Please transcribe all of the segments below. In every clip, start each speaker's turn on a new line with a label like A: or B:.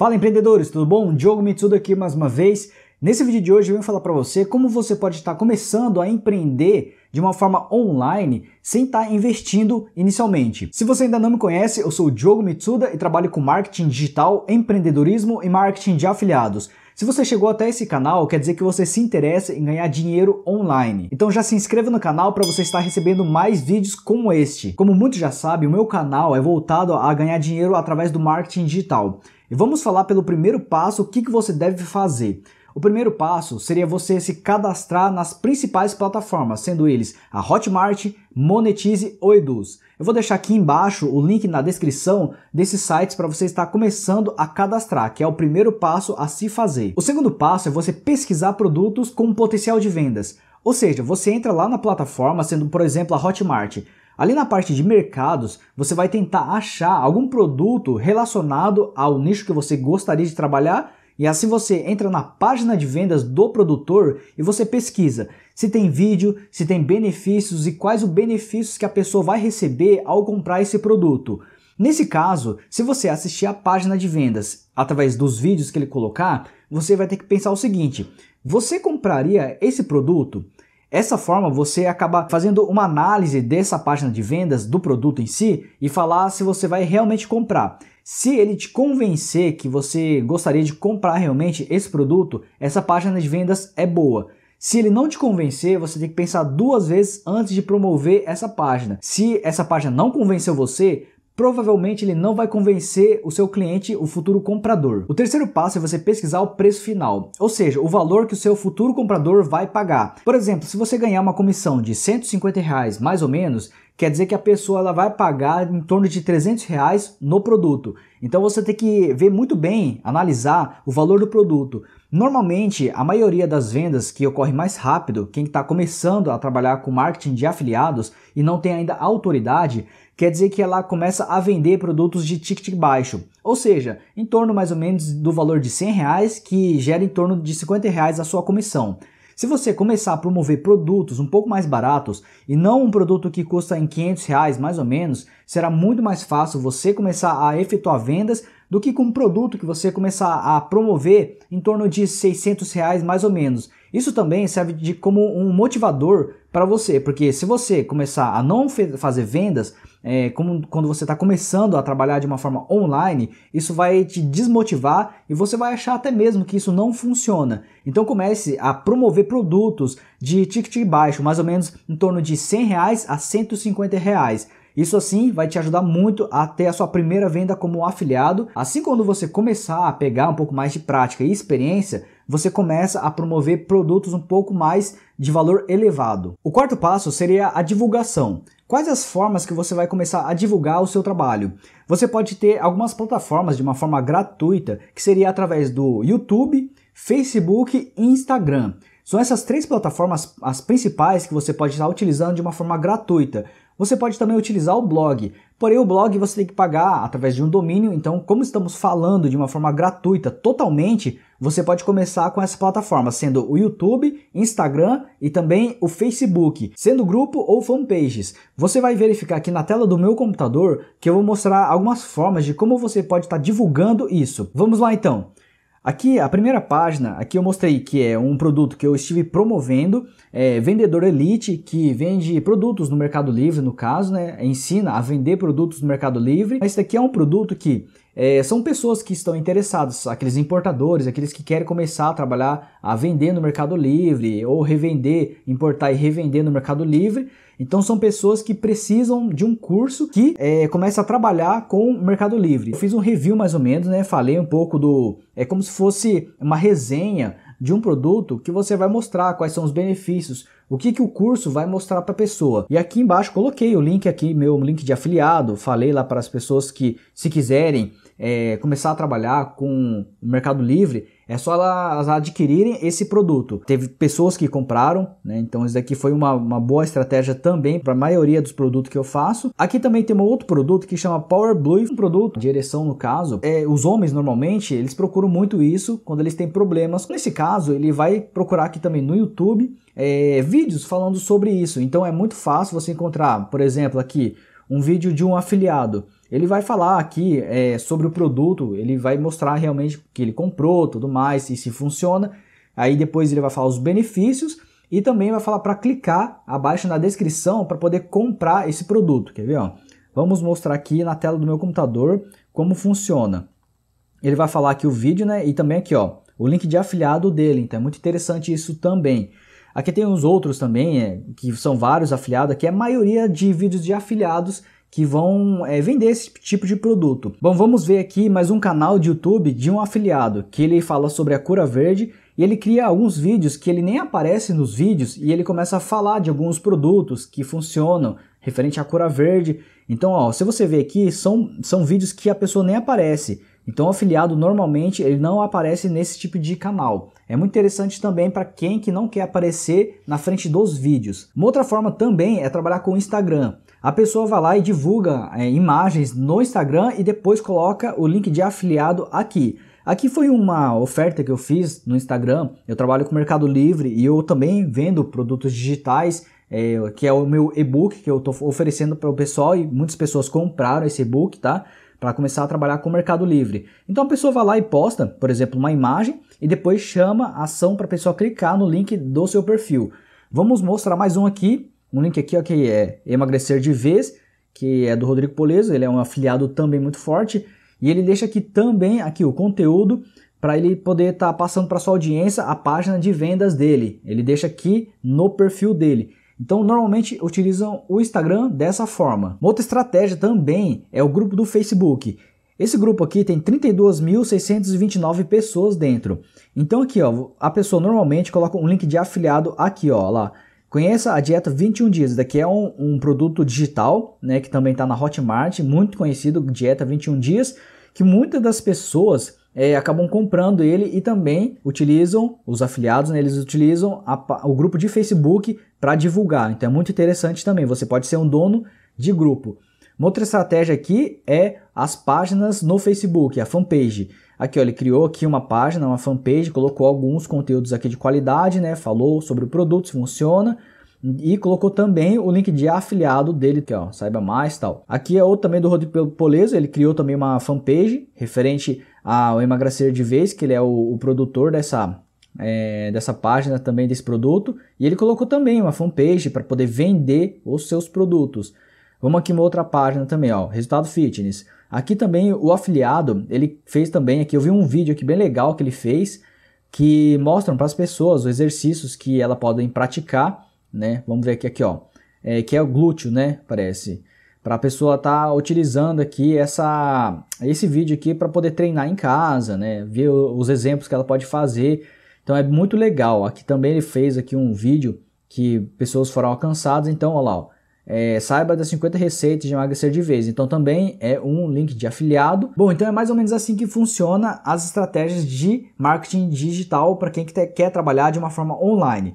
A: Fala empreendedores, tudo bom? Diogo Mitsuda aqui mais uma vez. Nesse vídeo de hoje eu vou falar para você como você pode estar começando a empreender de uma forma online sem estar investindo inicialmente. Se você ainda não me conhece, eu sou o Diogo Mitsuda e trabalho com marketing digital, empreendedorismo e marketing de afiliados. Se você chegou até esse canal, quer dizer que você se interessa em ganhar dinheiro online. Então já se inscreva no canal para você estar recebendo mais vídeos como este. Como muitos já sabem, o meu canal é voltado a ganhar dinheiro através do marketing digital. E vamos falar pelo primeiro passo o que, que você deve fazer. O primeiro passo seria você se cadastrar nas principais plataformas, sendo eles a Hotmart, Monetize ou Eduz. Eu vou deixar aqui embaixo o link na descrição desses sites para você estar começando a cadastrar, que é o primeiro passo a se fazer. O segundo passo é você pesquisar produtos com potencial de vendas. Ou seja, você entra lá na plataforma, sendo por exemplo a Hotmart. Ali na parte de mercados, você vai tentar achar algum produto relacionado ao nicho que você gostaria de trabalhar. E assim você entra na página de vendas do produtor e você pesquisa se tem vídeo, se tem benefícios e quais os benefícios que a pessoa vai receber ao comprar esse produto. Nesse caso, se você assistir a página de vendas através dos vídeos que ele colocar, você vai ter que pensar o seguinte: você compraria esse produto? Essa forma você acaba fazendo uma análise dessa página de vendas do produto em si e falar se você vai realmente comprar. Se ele te convencer que você gostaria de comprar realmente esse produto, essa página de vendas é boa. Se ele não te convencer, você tem que pensar duas vezes antes de promover essa página. Se essa página não convenceu você, provavelmente ele não vai convencer o seu cliente, o futuro comprador. O terceiro passo é você pesquisar o preço final, ou seja, o valor que o seu futuro comprador vai pagar. Por exemplo, se você ganhar uma comissão de 150 reais mais ou menos, quer dizer que a pessoa ela vai pagar em torno de 300 reais no produto. Então você tem que ver muito bem, analisar o valor do produto. Normalmente, a maioria das vendas que ocorre mais rápido, quem está começando a trabalhar com marketing de afiliados e não tem ainda autoridade, quer dizer que ela começa a vender produtos de ticket baixo, ou seja, em torno mais ou menos do valor de 100 reais, que gera em torno de 50 reais a sua comissão. Se você começar a promover produtos um pouco mais baratos e não um produto que custa em 500 reais mais ou menos, será muito mais fácil você começar a efetuar vendas do que com um produto que você começar a promover em torno de 600 reais mais ou menos. Isso também serve de como um motivador para você, porque se você começar a não fazer vendas, é, como, quando você está começando a trabalhar de uma forma online, isso vai te desmotivar e você vai achar até mesmo que isso não funciona. Então comece a promover produtos de ticket baixo, mais ou menos em torno de 100 reais a 150 reais. Isso assim vai te ajudar muito a ter a sua primeira venda como afiliado. Assim quando você começar a pegar um pouco mais de prática e experiência, você começa a promover produtos um pouco mais de valor elevado. O quarto passo seria a divulgação. Quais as formas que você vai começar a divulgar o seu trabalho? Você pode ter algumas plataformas de uma forma gratuita, que seria através do YouTube, Facebook e Instagram. São essas três plataformas as principais que você pode estar utilizando de uma forma gratuita. Você pode também utilizar o blog, porém o blog você tem que pagar através de um domínio, então como estamos falando de uma forma gratuita totalmente, você pode começar com essa plataforma, sendo o YouTube, Instagram e também o Facebook, sendo grupo ou fanpages. Você vai verificar aqui na tela do meu computador que eu vou mostrar algumas formas de como você pode estar tá divulgando isso. Vamos lá então. Aqui, a primeira página, aqui eu mostrei que é um produto que eu estive promovendo, é vendedor elite que vende produtos no Mercado Livre, no caso, né? Ensina a vender produtos no Mercado Livre. Esse daqui é um produto que é, são pessoas que estão interessadas, aqueles importadores, aqueles que querem começar a trabalhar, a vender no Mercado Livre ou revender, importar e revender no Mercado Livre. Então são pessoas que precisam de um curso que é, começa a trabalhar com o Mercado Livre. Eu fiz um review mais ou menos, né? Falei um pouco do. É como se fosse uma resenha de um produto que você vai mostrar quais são os benefícios, o que, que o curso vai mostrar para a pessoa. E aqui embaixo coloquei o link aqui, meu link de afiliado, falei lá para as pessoas que se quiserem é, começar a trabalhar com o Mercado Livre, é só elas adquirirem esse produto. Teve pessoas que compraram, né? Então isso daqui foi uma, uma boa estratégia também para a maioria dos produtos que eu faço. Aqui também tem um outro produto que chama Power Blue, um produto de ereção no caso. É, os homens normalmente eles procuram muito isso quando eles têm problemas. Nesse caso ele vai procurar aqui também no YouTube é, vídeos falando sobre isso. Então é muito fácil você encontrar, por exemplo, aqui um vídeo de um afiliado ele vai falar aqui é, sobre o produto, ele vai mostrar realmente o que ele comprou, tudo mais, e se funciona. Aí depois ele vai falar os benefícios e também vai falar para clicar abaixo na descrição para poder comprar esse produto. Quer ver? Ó? Vamos mostrar aqui na tela do meu computador como funciona. Ele vai falar aqui o vídeo, né? E também aqui, ó, o link de afiliado dele. Então é muito interessante isso também. Aqui tem uns outros também, é, que são vários afiliados. Aqui é a maioria de vídeos de afiliados que vão é, vender esse tipo de produto. Bom, vamos ver aqui mais um canal de YouTube de um afiliado que ele fala sobre a cura verde e ele cria alguns vídeos que ele nem aparece nos vídeos e ele começa a falar de alguns produtos que funcionam referente à cura verde. Então, ó, se você ver aqui, são, são vídeos que a pessoa nem aparece. Então, o afiliado normalmente ele não aparece nesse tipo de canal. É muito interessante também para quem que não quer aparecer na frente dos vídeos. Uma outra forma também é trabalhar com o Instagram a pessoa vai lá e divulga é, imagens no Instagram e depois coloca o link de afiliado aqui. Aqui foi uma oferta que eu fiz no Instagram. Eu trabalho com Mercado Livre e eu também vendo produtos digitais, é, que é o meu e-book que eu estou oferecendo para o pessoal e muitas pessoas compraram esse e-book, tá? Para começar a trabalhar com o Mercado Livre. Então a pessoa vai lá e posta, por exemplo, uma imagem e depois chama a ação para a pessoa clicar no link do seu perfil. Vamos mostrar mais um aqui um link aqui ó, que é Emagrecer de Vez, que é do Rodrigo Polezo ele é um afiliado também muito forte. E ele deixa aqui também aqui o conteúdo para ele poder estar tá passando para sua audiência a página de vendas dele. Ele deixa aqui no perfil dele. Então, normalmente utilizam o Instagram dessa forma. Uma outra estratégia também é o grupo do Facebook. Esse grupo aqui tem 32.629 pessoas dentro. Então aqui, ó, a pessoa normalmente coloca um link de afiliado aqui, ó, lá. Conheça a dieta 21 dias, daqui é um, um produto digital, né, que também está na Hotmart, muito conhecido, dieta 21 dias, que muitas das pessoas é, acabam comprando ele e também utilizam, os afiliados, né, eles utilizam a, o grupo de Facebook para divulgar. Então é muito interessante também, você pode ser um dono de grupo. Uma outra estratégia aqui é as páginas no Facebook, a fanpage. Aqui, ó, ele criou aqui uma página, uma fanpage, colocou alguns conteúdos aqui de qualidade, né? Falou sobre o produto, se funciona. E colocou também o link de afiliado dele, que ó, saiba mais tal. Aqui é outro também do Rodrigo Poleso, ele criou também uma fanpage referente ao emagrecer de vez, que ele é o, o produtor dessa, é, dessa página também desse produto e ele colocou também uma fanpage para poder vender os seus produtos. Vamos aqui uma outra página também, ó, resultado fitness. Aqui também o afiliado, ele fez também aqui, eu vi um vídeo aqui bem legal que ele fez, que mostram para as pessoas os exercícios que elas podem praticar, né? Vamos ver aqui, aqui ó, é, que é o glúteo, né? Parece. Para a pessoa estar tá utilizando aqui essa, esse vídeo aqui para poder treinar em casa, né? Ver os exemplos que ela pode fazer. Então é muito legal. Aqui também ele fez aqui um vídeo que pessoas foram alcançadas. Então, olha lá, ó, é, saiba das 50 receitas de emagrecer de vez. Então também é um link de afiliado. Bom, então é mais ou menos assim que funciona as estratégias de marketing digital para quem que quer trabalhar de uma forma online.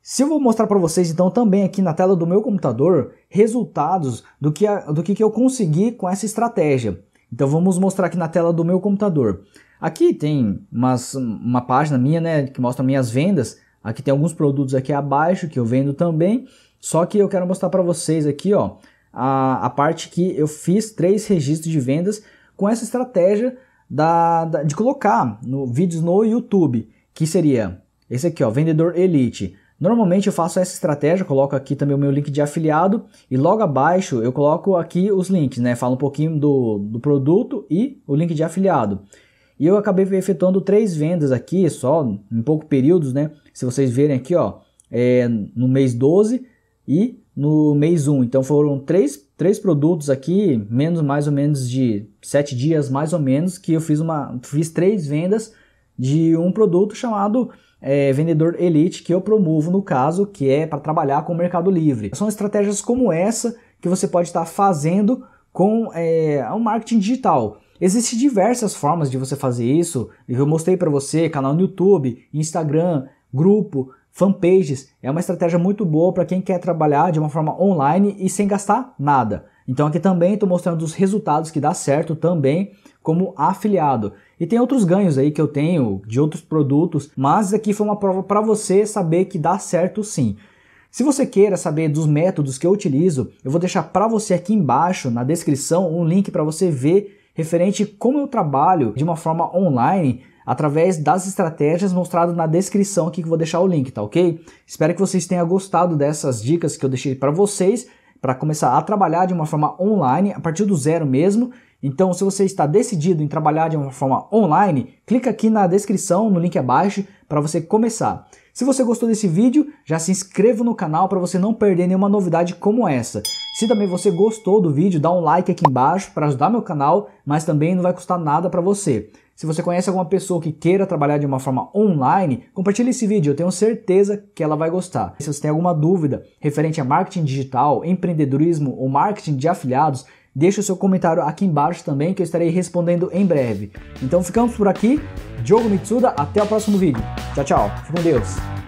A: Se eu vou mostrar para vocês então também aqui na tela do meu computador resultados do que, a, do que, que eu consegui com essa estratégia. Então vamos mostrar aqui na tela do meu computador. Aqui tem umas, uma página minha né, que mostra minhas vendas. Aqui tem alguns produtos aqui abaixo que eu vendo também. Só que eu quero mostrar para vocês aqui, ó, a, a parte que eu fiz três registros de vendas com essa estratégia da, da, de colocar no, vídeos no YouTube, que seria esse aqui, ó, Vendedor Elite. Normalmente eu faço essa estratégia, coloco aqui também o meu link de afiliado e logo abaixo eu coloco aqui os links, né? Falo um pouquinho do, do produto e o link de afiliado. E eu acabei efetuando três vendas aqui, só em pouco períodos, né? Se vocês verem aqui, ó, é, no mês 12, e no mês 1. Então foram três, três produtos aqui, menos mais ou menos de sete dias, mais ou menos, que eu fiz uma. Fiz três vendas de um produto chamado é, Vendedor Elite, que eu promovo no caso, que é para trabalhar com o Mercado Livre. São estratégias como essa que você pode estar fazendo com é, o marketing digital. Existem diversas formas de você fazer isso. Eu mostrei para você canal no YouTube, Instagram, grupo, Fanpages é uma estratégia muito boa para quem quer trabalhar de uma forma online e sem gastar nada. Então aqui também estou mostrando os resultados que dá certo também como afiliado. E tem outros ganhos aí que eu tenho de outros produtos, mas aqui foi uma prova para você saber que dá certo sim. Se você queira saber dos métodos que eu utilizo, eu vou deixar para você aqui embaixo na descrição um link para você ver referente como eu trabalho de uma forma online através das estratégias mostradas na descrição aqui que vou deixar o link, tá ok? Espero que vocês tenham gostado dessas dicas que eu deixei para vocês para começar a trabalhar de uma forma online, a partir do zero mesmo. Então, se você está decidido em trabalhar de uma forma online, clica aqui na descrição, no link abaixo, para você começar. Se você gostou desse vídeo, já se inscreva no canal para você não perder nenhuma novidade como essa. Se também você gostou do vídeo, dá um like aqui embaixo para ajudar meu canal, mas também não vai custar nada para você. Se você conhece alguma pessoa que queira trabalhar de uma forma online, compartilhe esse vídeo, eu tenho certeza que ela vai gostar. Se você tem alguma dúvida referente a marketing digital, empreendedorismo ou marketing de afiliados, deixe o seu comentário aqui embaixo também que eu estarei respondendo em breve. Então ficamos por aqui, Diogo Mitsuda, até o próximo vídeo. Tchau, tchau, fique com Deus!